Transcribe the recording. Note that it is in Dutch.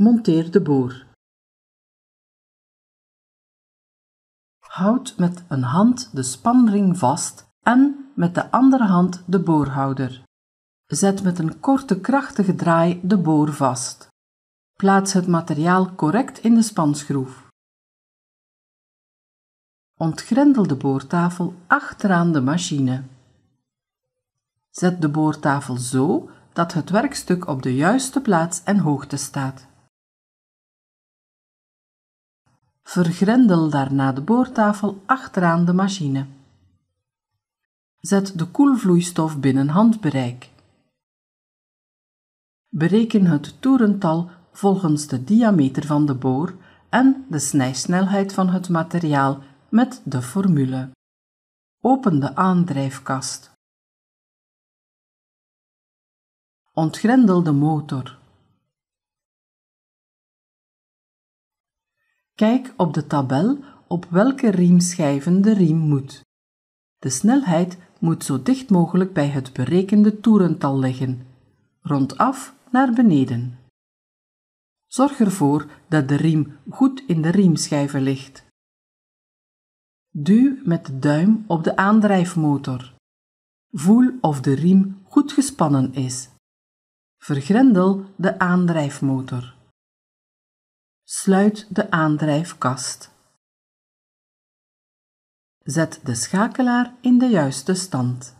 Monteer de boor. Houd met een hand de spanring vast en met de andere hand de boorhouder. Zet met een korte krachtige draai de boor vast. Plaats het materiaal correct in de spanschroef. Ontgrendel de boortafel achteraan de machine. Zet de boortafel zo dat het werkstuk op de juiste plaats en hoogte staat. Vergrendel daarna de boortafel achteraan de machine. Zet de koelvloeistof binnen handbereik. Bereken het toerental volgens de diameter van de boor en de snijsnelheid van het materiaal met de formule. Open de aandrijfkast. Ontgrendel de motor. Kijk op de tabel op welke riemschijven de riem moet. De snelheid moet zo dicht mogelijk bij het berekende toerental liggen, rondaf naar beneden. Zorg ervoor dat de riem goed in de riemschijven ligt. Duw met de duim op de aandrijfmotor. Voel of de riem goed gespannen is. Vergrendel de aandrijfmotor. Sluit de aandrijfkast. Zet de schakelaar in de juiste stand.